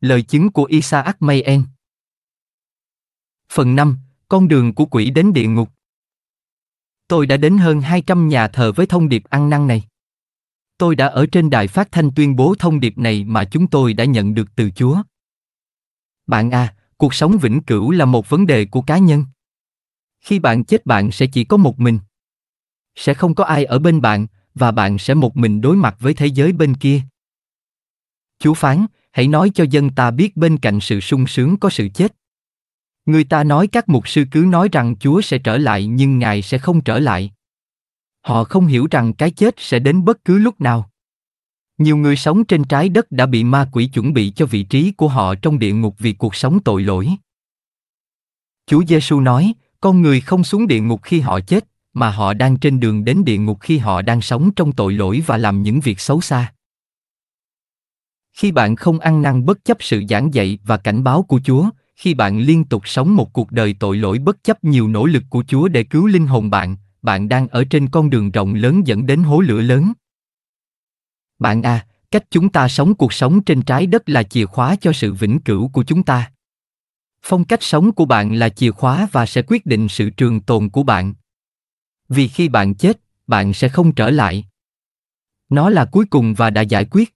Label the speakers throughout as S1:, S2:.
S1: Lời chứng của Isaac Mayen Phần 5, Con đường của quỷ đến địa ngục Tôi đã đến hơn 200 nhà thờ với thông điệp ăn năn này. Tôi đã ở trên đài phát thanh tuyên bố thông điệp này mà chúng tôi đã nhận được từ Chúa. Bạn à, cuộc sống vĩnh cửu là một vấn đề của cá nhân. Khi bạn chết bạn sẽ chỉ có một mình. Sẽ không có ai ở bên bạn và bạn sẽ một mình đối mặt với thế giới bên kia. Chúa phán, hãy nói cho dân ta biết bên cạnh sự sung sướng có sự chết. Người ta nói các mục sư cứ nói rằng Chúa sẽ trở lại nhưng Ngài sẽ không trở lại. Họ không hiểu rằng cái chết sẽ đến bất cứ lúc nào. Nhiều người sống trên trái đất đã bị ma quỷ chuẩn bị cho vị trí của họ trong địa ngục vì cuộc sống tội lỗi. Chúa Giêsu nói, con người không xuống địa ngục khi họ chết, mà họ đang trên đường đến địa ngục khi họ đang sống trong tội lỗi và làm những việc xấu xa. Khi bạn không ăn năn bất chấp sự giảng dạy và cảnh báo của Chúa, khi bạn liên tục sống một cuộc đời tội lỗi bất chấp nhiều nỗ lực của Chúa để cứu linh hồn bạn, bạn đang ở trên con đường rộng lớn dẫn đến hố lửa lớn. Bạn à, cách chúng ta sống cuộc sống trên trái đất là chìa khóa cho sự vĩnh cửu của chúng ta. Phong cách sống của bạn là chìa khóa và sẽ quyết định sự trường tồn của bạn. Vì khi bạn chết, bạn sẽ không trở lại. Nó là cuối cùng và đã giải quyết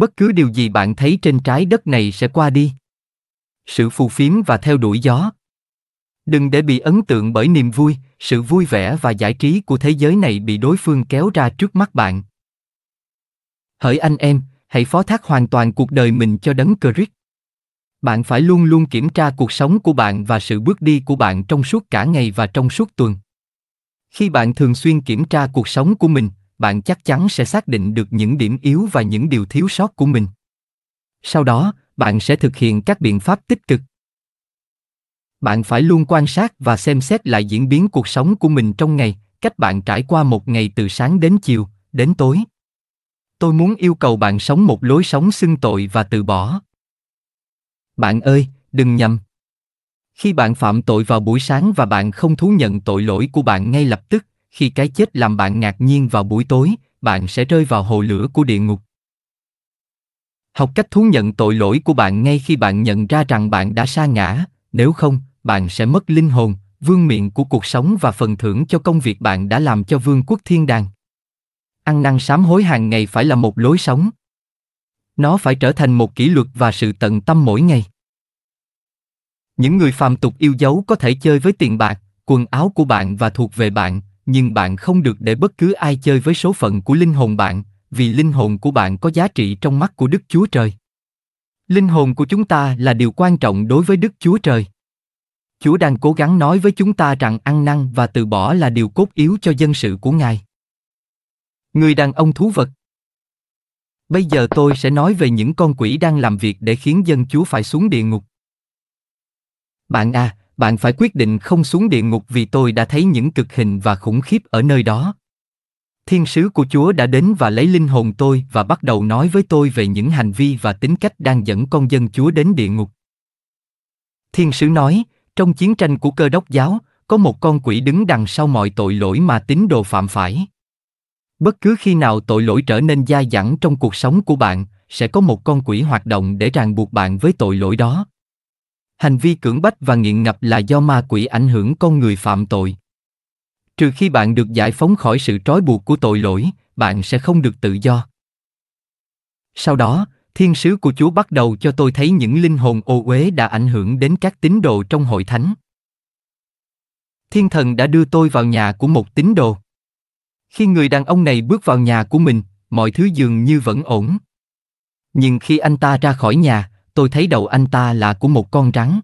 S1: bất cứ điều gì bạn thấy trên trái đất này sẽ qua đi sự phù phiếm và theo đuổi gió đừng để bị ấn tượng bởi niềm vui sự vui vẻ và giải trí của thế giới này bị đối phương kéo ra trước mắt bạn hỡi anh em hãy phó thác hoàn toàn cuộc đời mình cho đấng Christ. Bạn phải luôn luôn kiểm tra cuộc sống của bạn và sự bước đi của bạn trong suốt cả ngày và trong suốt tuần. Khi bạn thường xuyên kiểm tra cuộc sống của mình, bạn chắc chắn sẽ xác định được những điểm yếu và những điều thiếu sót của mình sau đó bạn sẽ thực hiện các biện pháp tích cực bạn phải luôn quan sát và xem xét lại diễn biến cuộc sống của mình trong ngày cách bạn trải qua một ngày từ sáng đến chiều đến tối tôi muốn yêu cầu bạn sống một lối sống xưng tội và từ bỏ bạn ơi đừng nhầm khi bạn phạm tội vào buổi sáng và bạn không thú nhận tội lỗi của bạn ngay lập tức khi cái chết làm bạn ngạc nhiên vào buổi tối, bạn sẽ rơi vào hồ lửa của địa ngục. Học cách thú nhận tội lỗi của bạn ngay khi bạn nhận ra rằng bạn đã sa ngã, nếu không, bạn sẽ mất linh hồn, vương miện của cuộc sống và phần thưởng cho công việc bạn đã làm cho vương quốc thiên đàng. Ăn năn sám hối hàng ngày phải là một lối sống. Nó phải trở thành một kỷ luật và sự tận tâm mỗi ngày. Những người phàm tục yêu dấu có thể chơi với tiền bạc, quần áo của bạn và thuộc về bạn, nhưng bạn không được để bất cứ ai chơi với số phận của linh hồn bạn vì linh hồn của bạn có giá trị trong mắt của đức chúa trời linh hồn của chúng ta là điều quan trọng đối với đức chúa trời chúa đang cố gắng nói với chúng ta rằng ăn năn và từ bỏ là điều cốt yếu cho dân sự của ngài người đàn ông thú vật bây giờ tôi sẽ nói về những con quỷ đang làm việc để khiến dân chúa phải xuống địa ngục bạn à bạn phải quyết định không xuống địa ngục vì tôi đã thấy những cực hình và khủng khiếp ở nơi đó. Thiên sứ của Chúa đã đến và lấy linh hồn tôi và bắt đầu nói với tôi về những hành vi và tính cách đang dẫn con dân Chúa đến địa ngục. Thiên sứ nói, trong chiến tranh của cơ đốc giáo, có một con quỷ đứng đằng sau mọi tội lỗi mà tín đồ phạm phải. Bất cứ khi nào tội lỗi trở nên dai dẳng trong cuộc sống của bạn, sẽ có một con quỷ hoạt động để ràng buộc bạn với tội lỗi đó. Hành vi cưỡng bách và nghiện ngập là do ma quỷ ảnh hưởng con người phạm tội. Trừ khi bạn được giải phóng khỏi sự trói buộc của tội lỗi, bạn sẽ không được tự do. Sau đó, thiên sứ của Chúa bắt đầu cho tôi thấy những linh hồn ô uế đã ảnh hưởng đến các tín đồ trong hội thánh. Thiên thần đã đưa tôi vào nhà của một tín đồ. Khi người đàn ông này bước vào nhà của mình, mọi thứ dường như vẫn ổn. Nhưng khi anh ta ra khỏi nhà, tôi thấy đầu anh ta là của một con rắn.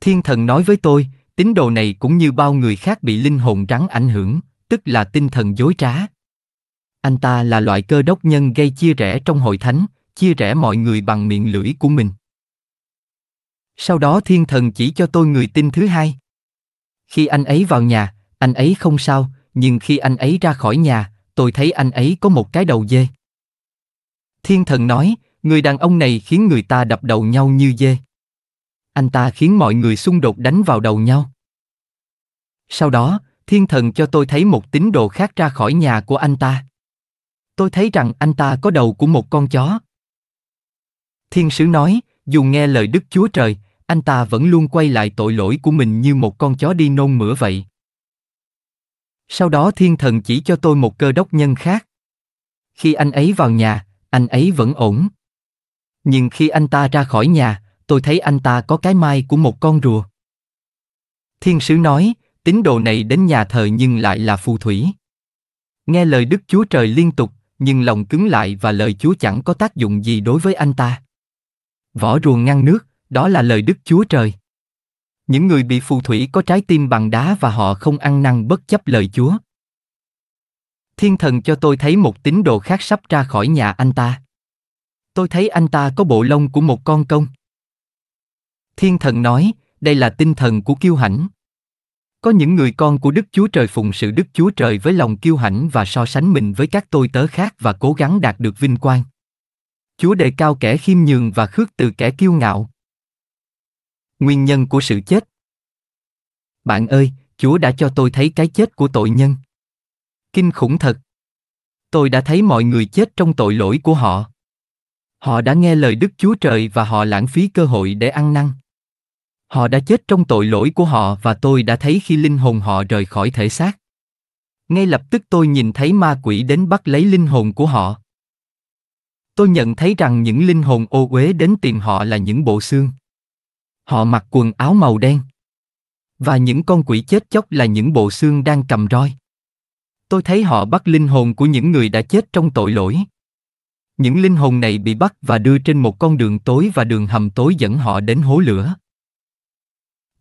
S1: Thiên thần nói với tôi, tín đồ này cũng như bao người khác bị linh hồn rắn ảnh hưởng, tức là tinh thần dối trá. Anh ta là loại cơ đốc nhân gây chia rẽ trong hội thánh, chia rẽ mọi người bằng miệng lưỡi của mình. Sau đó thiên thần chỉ cho tôi người tin thứ hai. Khi anh ấy vào nhà, anh ấy không sao, nhưng khi anh ấy ra khỏi nhà, tôi thấy anh ấy có một cái đầu dê. Thiên thần nói, Người đàn ông này khiến người ta đập đầu nhau như dê. Anh ta khiến mọi người xung đột đánh vào đầu nhau. Sau đó, thiên thần cho tôi thấy một tín đồ khác ra khỏi nhà của anh ta. Tôi thấy rằng anh ta có đầu của một con chó. Thiên sứ nói, dù nghe lời Đức Chúa Trời, anh ta vẫn luôn quay lại tội lỗi của mình như một con chó đi nôn mửa vậy. Sau đó thiên thần chỉ cho tôi một cơ đốc nhân khác. Khi anh ấy vào nhà, anh ấy vẫn ổn nhưng khi anh ta ra khỏi nhà, tôi thấy anh ta có cái mai của một con rùa. Thiên sứ nói, tín đồ này đến nhà thờ nhưng lại là phù thủy. Nghe lời Đức Chúa Trời liên tục, nhưng lòng cứng lại và lời Chúa chẳng có tác dụng gì đối với anh ta. Vỏ rùa ngăn nước, đó là lời Đức Chúa Trời. Những người bị phù thủy có trái tim bằng đá và họ không ăn năn bất chấp lời Chúa. Thiên thần cho tôi thấy một tín đồ khác sắp ra khỏi nhà anh ta tôi thấy anh ta có bộ lông của một con công. Thiên thần nói, đây là tinh thần của kiêu hãnh. Có những người con của Đức Chúa Trời phụng sự Đức Chúa Trời với lòng kiêu hãnh và so sánh mình với các tôi tớ khác và cố gắng đạt được vinh quang. Chúa đề cao kẻ khiêm nhường và khước từ kẻ kiêu ngạo. Nguyên nhân của sự chết Bạn ơi, Chúa đã cho tôi thấy cái chết của tội nhân. Kinh khủng thật. Tôi đã thấy mọi người chết trong tội lỗi của họ. Họ đã nghe lời Đức Chúa Trời và họ lãng phí cơ hội để ăn năn. Họ đã chết trong tội lỗi của họ và tôi đã thấy khi linh hồn họ rời khỏi thể xác. Ngay lập tức tôi nhìn thấy ma quỷ đến bắt lấy linh hồn của họ. Tôi nhận thấy rằng những linh hồn ô uế đến tìm họ là những bộ xương. Họ mặc quần áo màu đen. Và những con quỷ chết chóc là những bộ xương đang cầm roi. Tôi thấy họ bắt linh hồn của những người đã chết trong tội lỗi những linh hồn này bị bắt và đưa trên một con đường tối và đường hầm tối dẫn họ đến hố lửa.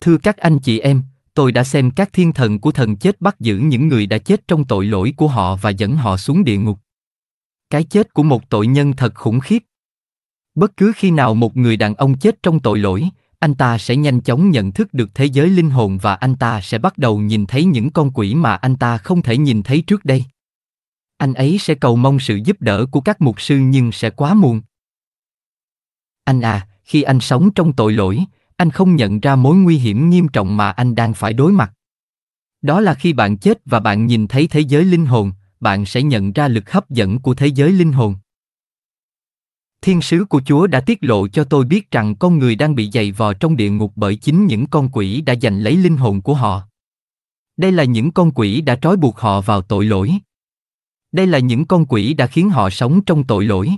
S1: Thưa các anh chị em, tôi đã xem các thiên thần của thần chết bắt giữ những người đã chết trong tội lỗi của họ và dẫn họ xuống địa ngục. Cái chết của một tội nhân thật khủng khiếp. Bất cứ khi nào một người đàn ông chết trong tội lỗi, anh ta sẽ nhanh chóng nhận thức được thế giới linh hồn và anh ta sẽ bắt đầu nhìn thấy những con quỷ mà anh ta không thể nhìn thấy trước đây anh ấy sẽ cầu mong sự giúp đỡ của các mục sư nhưng sẽ quá muộn anh à khi anh sống trong tội lỗi anh không nhận ra mối nguy hiểm nghiêm trọng mà anh đang phải đối mặt đó là khi bạn chết và bạn nhìn thấy thế giới linh hồn bạn sẽ nhận ra lực hấp dẫn của thế giới linh hồn thiên sứ của chúa đã tiết lộ cho tôi biết rằng con người đang bị giày vò trong địa ngục bởi chính những con quỷ đã giành lấy linh hồn của họ đây là những con quỷ đã trói buộc họ vào tội lỗi đây là những con quỷ đã khiến họ sống trong tội lỗi.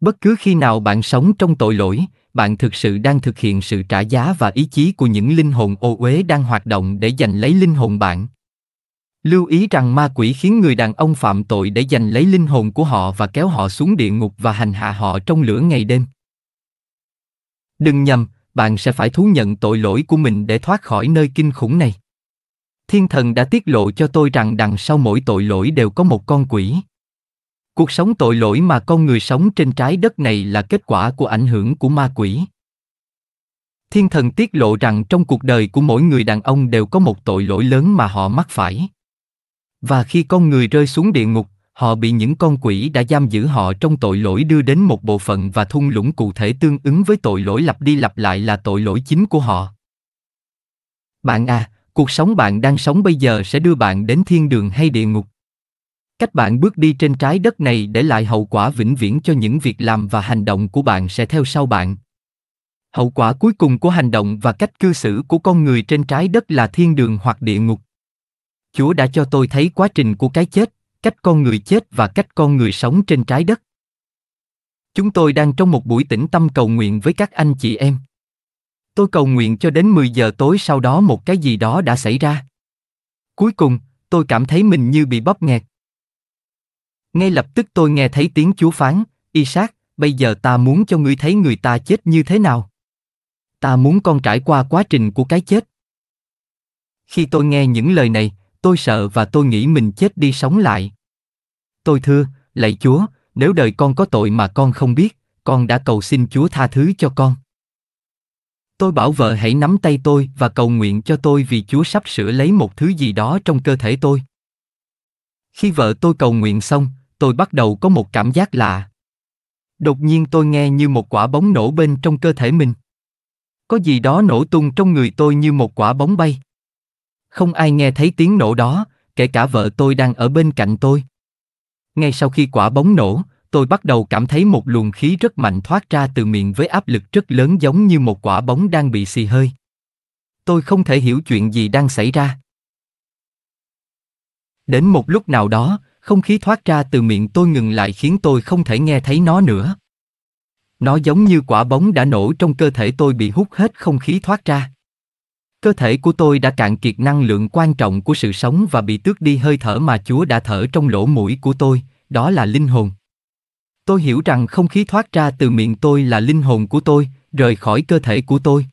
S1: Bất cứ khi nào bạn sống trong tội lỗi, bạn thực sự đang thực hiện sự trả giá và ý chí của những linh hồn ô uế đang hoạt động để giành lấy linh hồn bạn. Lưu ý rằng ma quỷ khiến người đàn ông phạm tội để giành lấy linh hồn của họ và kéo họ xuống địa ngục và hành hạ họ trong lửa ngày đêm. Đừng nhầm, bạn sẽ phải thú nhận tội lỗi của mình để thoát khỏi nơi kinh khủng này thiên thần đã tiết lộ cho tôi rằng đằng sau mỗi tội lỗi đều có một con quỷ cuộc sống tội lỗi mà con người sống trên trái đất này là kết quả của ảnh hưởng của ma quỷ thiên thần tiết lộ rằng trong cuộc đời của mỗi người đàn ông đều có một tội lỗi lớn mà họ mắc phải và khi con người rơi xuống địa ngục họ bị những con quỷ đã giam giữ họ trong tội lỗi đưa đến một bộ phận và thung lũng cụ thể tương ứng với tội lỗi lặp đi lặp lại là tội lỗi chính của họ bạn à cuộc sống bạn đang sống bây giờ sẽ đưa bạn đến thiên đường hay địa ngục cách bạn bước đi trên trái đất này để lại hậu quả vĩnh viễn cho những việc làm và hành động của bạn sẽ theo sau bạn hậu quả cuối cùng của hành động và cách cư xử của con người trên trái đất là thiên đường hoặc địa ngục chúa đã cho tôi thấy quá trình của cái chết cách con người chết và cách con người sống trên trái đất chúng tôi đang trong một buổi tĩnh tâm cầu nguyện với các anh chị em Tôi cầu nguyện cho đến 10 giờ tối sau đó một cái gì đó đã xảy ra. Cuối cùng, tôi cảm thấy mình như bị bóp nghẹt. Ngay lập tức tôi nghe thấy tiếng Chúa phán, Isaac, bây giờ ta muốn cho ngươi thấy người ta chết như thế nào. Ta muốn con trải qua quá trình của cái chết. Khi tôi nghe những lời này, tôi sợ và tôi nghĩ mình chết đi sống lại. Tôi thưa, lạy Chúa, nếu đời con có tội mà con không biết, con đã cầu xin Chúa tha thứ cho con. Tôi bảo vợ hãy nắm tay tôi và cầu nguyện cho tôi vì Chúa sắp sửa lấy một thứ gì đó trong cơ thể tôi. Khi vợ tôi cầu nguyện xong, tôi bắt đầu có một cảm giác lạ. Đột nhiên tôi nghe như một quả bóng nổ bên trong cơ thể mình. Có gì đó nổ tung trong người tôi như một quả bóng bay. Không ai nghe thấy tiếng nổ đó, kể cả vợ tôi đang ở bên cạnh tôi. Ngay sau khi quả bóng nổ, tôi bắt đầu cảm thấy một luồng khí rất mạnh thoát ra từ miệng với áp lực rất lớn giống như một quả bóng đang bị xì hơi. Tôi không thể hiểu chuyện gì đang xảy ra. Đến một lúc nào đó, không khí thoát ra từ miệng tôi ngừng lại khiến tôi không thể nghe thấy nó nữa. Nó giống như quả bóng đã nổ trong cơ thể tôi bị hút hết không khí thoát ra. Cơ thể của tôi đã cạn kiệt năng lượng quan trọng của sự sống và bị tước đi hơi thở mà Chúa đã thở trong lỗ mũi của tôi, đó là linh hồn. Tôi hiểu rằng không khí thoát ra từ miệng tôi là linh hồn của tôi, rời khỏi cơ thể của tôi.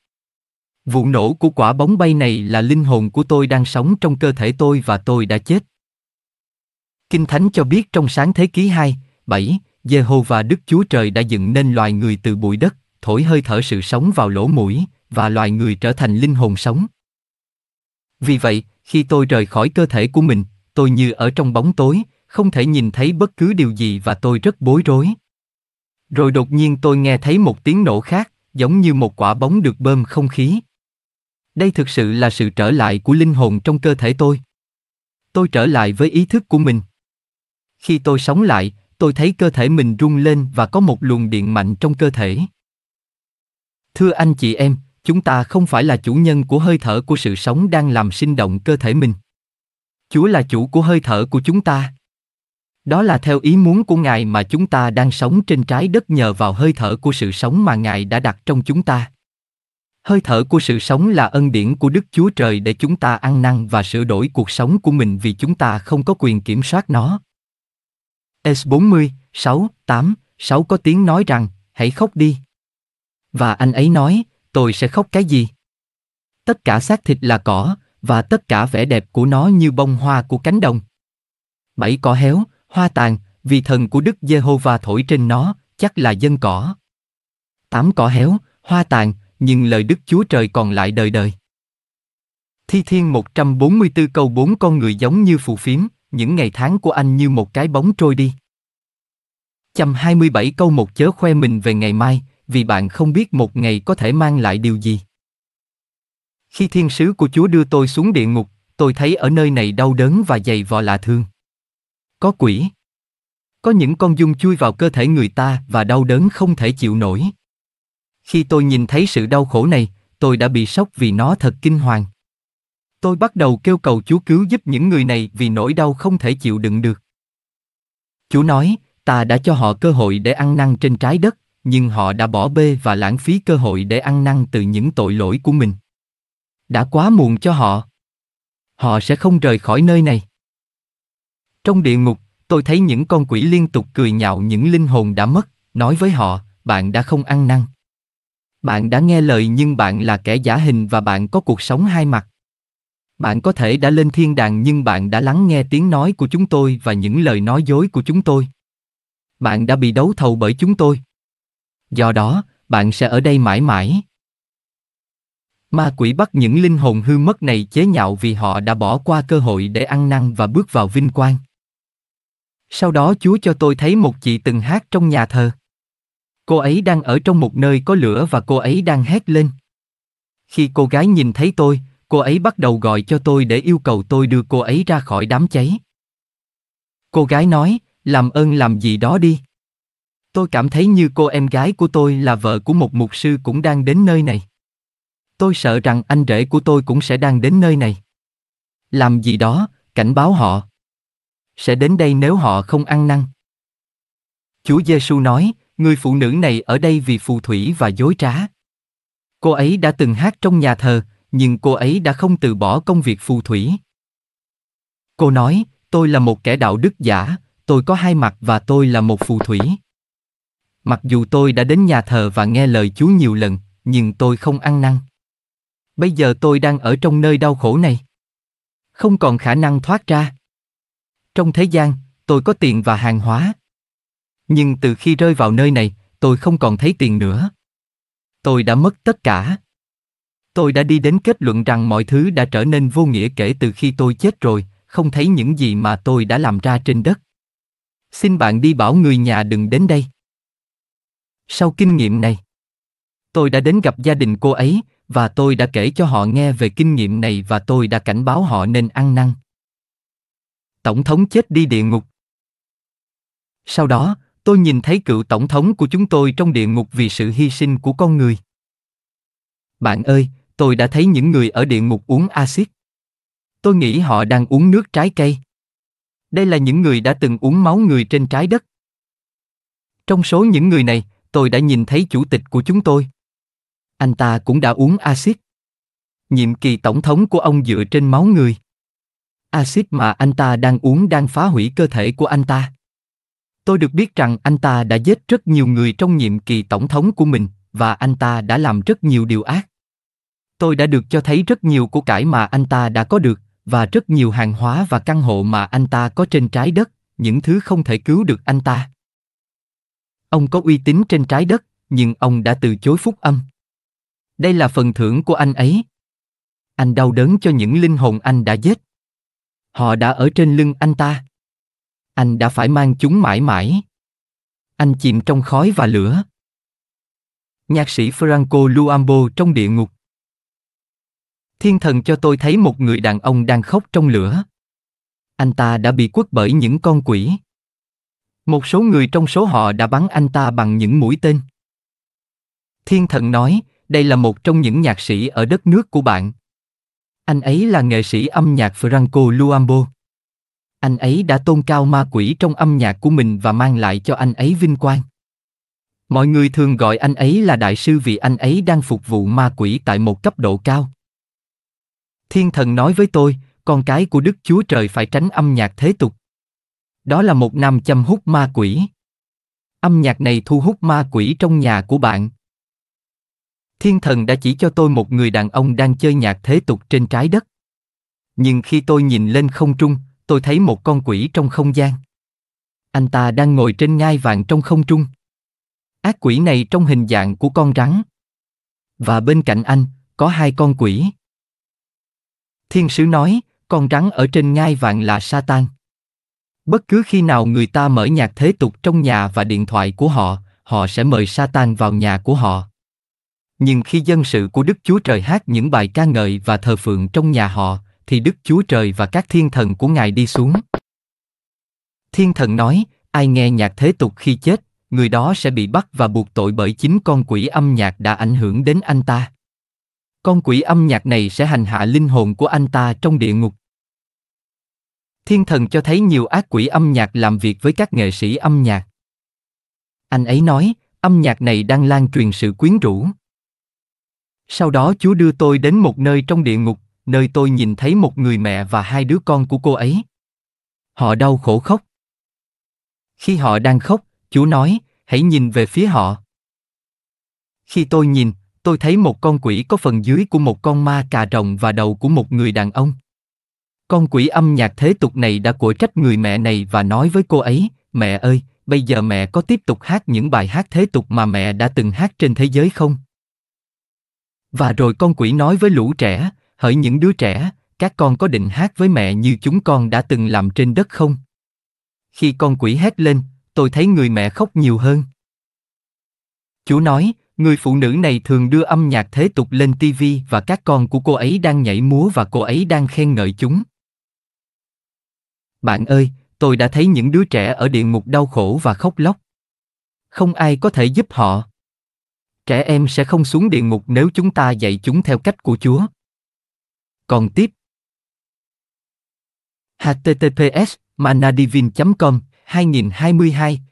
S1: Vụ nổ của quả bóng bay này là linh hồn của tôi đang sống trong cơ thể tôi và tôi đã chết. Kinh Thánh cho biết trong sáng thế ký 2, 7, Jehovah Đức Chúa Trời đã dựng nên loài người từ bụi đất, thổi hơi thở sự sống vào lỗ mũi, và loài người trở thành linh hồn sống. Vì vậy, khi tôi rời khỏi cơ thể của mình, tôi như ở trong bóng tối, không thể nhìn thấy bất cứ điều gì và tôi rất bối rối. Rồi đột nhiên tôi nghe thấy một tiếng nổ khác, giống như một quả bóng được bơm không khí. Đây thực sự là sự trở lại của linh hồn trong cơ thể tôi. Tôi trở lại với ý thức của mình. Khi tôi sống lại, tôi thấy cơ thể mình rung lên và có một luồng điện mạnh trong cơ thể. Thưa anh chị em, chúng ta không phải là chủ nhân của hơi thở của sự sống đang làm sinh động cơ thể mình. Chúa là chủ của hơi thở của chúng ta. Đó là theo ý muốn của Ngài mà chúng ta đang sống trên trái đất nhờ vào hơi thở của sự sống mà Ngài đã đặt trong chúng ta. Hơi thở của sự sống là ân điển của Đức Chúa Trời để chúng ta ăn năn và sửa đổi cuộc sống của mình vì chúng ta không có quyền kiểm soát nó. S40, 6, 8, 6 có tiếng nói rằng, hãy khóc đi. Và anh ấy nói, tôi sẽ khóc cái gì? Tất cả xác thịt là cỏ, và tất cả vẻ đẹp của nó như bông hoa của cánh đồng. Bảy cỏ héo, hoa tàn, vì thần của Đức Giê-hô-va thổi trên nó, chắc là dân cỏ. Tám cỏ héo, hoa tàn, nhưng lời Đức Chúa Trời còn lại đời đời. Thi Thiên 144 câu 4 con người giống như phù phiếm, những ngày tháng của anh như một cái bóng trôi đi. Chầm 27 câu một chớ khoe mình về ngày mai, vì bạn không biết một ngày có thể mang lại điều gì. Khi thiên sứ của Chúa đưa tôi xuống địa ngục, tôi thấy ở nơi này đau đớn và dày vò lạ thương. Có quỷ. Có những con dung chui vào cơ thể người ta và đau đớn không thể chịu nổi. Khi tôi nhìn thấy sự đau khổ này, tôi đã bị sốc vì nó thật kinh hoàng. Tôi bắt đầu kêu cầu Chúa cứu giúp những người này vì nỗi đau không thể chịu đựng được. Chúa nói, ta đã cho họ cơ hội để ăn năn trên trái đất, nhưng họ đã bỏ bê và lãng phí cơ hội để ăn năn từ những tội lỗi của mình. Đã quá muộn cho họ. Họ sẽ không rời khỏi nơi này. Trong địa ngục, tôi thấy những con quỷ liên tục cười nhạo những linh hồn đã mất, nói với họ, bạn đã không ăn năn. Bạn đã nghe lời nhưng bạn là kẻ giả hình và bạn có cuộc sống hai mặt. Bạn có thể đã lên thiên đàng nhưng bạn đã lắng nghe tiếng nói của chúng tôi và những lời nói dối của chúng tôi. Bạn đã bị đấu thầu bởi chúng tôi. Do đó, bạn sẽ ở đây mãi mãi. Ma quỷ bắt những linh hồn hư mất này chế nhạo vì họ đã bỏ qua cơ hội để ăn năn và bước vào vinh quang. Sau đó Chúa cho tôi thấy một chị từng hát trong nhà thờ. Cô ấy đang ở trong một nơi có lửa và cô ấy đang hét lên. Khi cô gái nhìn thấy tôi, cô ấy bắt đầu gọi cho tôi để yêu cầu tôi đưa cô ấy ra khỏi đám cháy. Cô gái nói, làm ơn làm gì đó đi. Tôi cảm thấy như cô em gái của tôi là vợ của một mục sư cũng đang đến nơi này. Tôi sợ rằng anh rể của tôi cũng sẽ đang đến nơi này. Làm gì đó, cảnh báo họ, sẽ đến đây nếu họ không ăn năn. Chúa Giêsu nói, người phụ nữ này ở đây vì phù thủy và dối trá. Cô ấy đã từng hát trong nhà thờ, nhưng cô ấy đã không từ bỏ công việc phù thủy. Cô nói, tôi là một kẻ đạo đức giả, tôi có hai mặt và tôi là một phù thủy. Mặc dù tôi đã đến nhà thờ và nghe lời Chúa nhiều lần, nhưng tôi không ăn năn. Bây giờ tôi đang ở trong nơi đau khổ này. Không còn khả năng thoát ra. Trong thế gian, tôi có tiền và hàng hóa. Nhưng từ khi rơi vào nơi này, tôi không còn thấy tiền nữa. Tôi đã mất tất cả. Tôi đã đi đến kết luận rằng mọi thứ đã trở nên vô nghĩa kể từ khi tôi chết rồi, không thấy những gì mà tôi đã làm ra trên đất. Xin bạn đi bảo người nhà đừng đến đây. Sau kinh nghiệm này, tôi đã đến gặp gia đình cô ấy và tôi đã kể cho họ nghe về kinh nghiệm này và tôi đã cảnh báo họ nên ăn năn tổng thống chết đi địa ngục. Sau đó, tôi nhìn thấy cựu tổng thống của chúng tôi trong địa ngục vì sự hy sinh của con người. Bạn ơi, tôi đã thấy những người ở địa ngục uống axit. Tôi nghĩ họ đang uống nước trái cây. Đây là những người đã từng uống máu người trên trái đất. Trong số những người này, tôi đã nhìn thấy chủ tịch của chúng tôi. Anh ta cũng đã uống axit. Nhiệm kỳ tổng thống của ông dựa trên máu người axit mà anh ta đang uống đang phá hủy cơ thể của anh ta. Tôi được biết rằng anh ta đã giết rất nhiều người trong nhiệm kỳ tổng thống của mình và anh ta đã làm rất nhiều điều ác. Tôi đã được cho thấy rất nhiều của cải mà anh ta đã có được và rất nhiều hàng hóa và căn hộ mà anh ta có trên trái đất, những thứ không thể cứu được anh ta. Ông có uy tín trên trái đất, nhưng ông đã từ chối phúc âm. Đây là phần thưởng của anh ấy. Anh đau đớn cho những linh hồn anh đã giết. Họ đã ở trên lưng anh ta. Anh đã phải mang chúng mãi mãi. Anh chìm trong khói và lửa. Nhạc sĩ Franco Luambo trong địa ngục. Thiên thần cho tôi thấy một người đàn ông đang khóc trong lửa. Anh ta đã bị quất bởi những con quỷ. Một số người trong số họ đã bắn anh ta bằng những mũi tên. Thiên thần nói, đây là một trong những nhạc sĩ ở đất nước của bạn, anh ấy là nghệ sĩ âm nhạc Franco Luambo. Anh ấy đã tôn cao ma quỷ trong âm nhạc của mình và mang lại cho anh ấy vinh quang. Mọi người thường gọi anh ấy là đại sư vì anh ấy đang phục vụ ma quỷ tại một cấp độ cao. Thiên thần nói với tôi, con cái của Đức Chúa Trời phải tránh âm nhạc thế tục. Đó là một nam châm hút ma quỷ. Âm nhạc này thu hút ma quỷ trong nhà của bạn, thiên thần đã chỉ cho tôi một người đàn ông đang chơi nhạc thế tục trên trái đất nhưng khi tôi nhìn lên không trung tôi thấy một con quỷ trong không gian anh ta đang ngồi trên ngai vàng trong không trung ác quỷ này trong hình dạng của con rắn và bên cạnh anh có hai con quỷ thiên sứ nói con rắn ở trên ngai vàng là satan bất cứ khi nào người ta mở nhạc thế tục trong nhà và điện thoại của họ họ sẽ mời satan vào nhà của họ nhưng khi dân sự của Đức Chúa Trời hát những bài ca ngợi và thờ phượng trong nhà họ, thì Đức Chúa Trời và các thiên thần của Ngài đi xuống. Thiên thần nói, ai nghe nhạc thế tục khi chết, người đó sẽ bị bắt và buộc tội bởi chính con quỷ âm nhạc đã ảnh hưởng đến anh ta. Con quỷ âm nhạc này sẽ hành hạ linh hồn của anh ta trong địa ngục. Thiên thần cho thấy nhiều ác quỷ âm nhạc làm việc với các nghệ sĩ âm nhạc. Anh ấy nói, âm nhạc này đang lan truyền sự quyến rũ, sau đó Chúa đưa tôi đến một nơi trong địa ngục, nơi tôi nhìn thấy một người mẹ và hai đứa con của cô ấy. Họ đau khổ khóc. Khi họ đang khóc, Chúa nói, hãy nhìn về phía họ. Khi tôi nhìn, tôi thấy một con quỷ có phần dưới của một con ma cà rồng và đầu của một người đàn ông. Con quỷ âm nhạc thế tục này đã của trách người mẹ này và nói với cô ấy, mẹ ơi, bây giờ mẹ có tiếp tục hát những bài hát thế tục mà mẹ đã từng hát trên thế giới không? Và rồi con quỷ nói với lũ trẻ, hỡi những đứa trẻ, các con có định hát với mẹ như chúng con đã từng làm trên đất không? Khi con quỷ hét lên, tôi thấy người mẹ khóc nhiều hơn. Chú nói, người phụ nữ này thường đưa âm nhạc thế tục lên tivi và các con của cô ấy đang nhảy múa và cô ấy đang khen ngợi chúng. Bạn ơi, tôi đã thấy những đứa trẻ ở địa ngục đau khổ và khóc lóc. Không ai có thể giúp họ. Trẻ em sẽ không xuống địa ngục nếu chúng ta dạy chúng theo cách của Chúa. Còn tiếp. https manadivin com 2022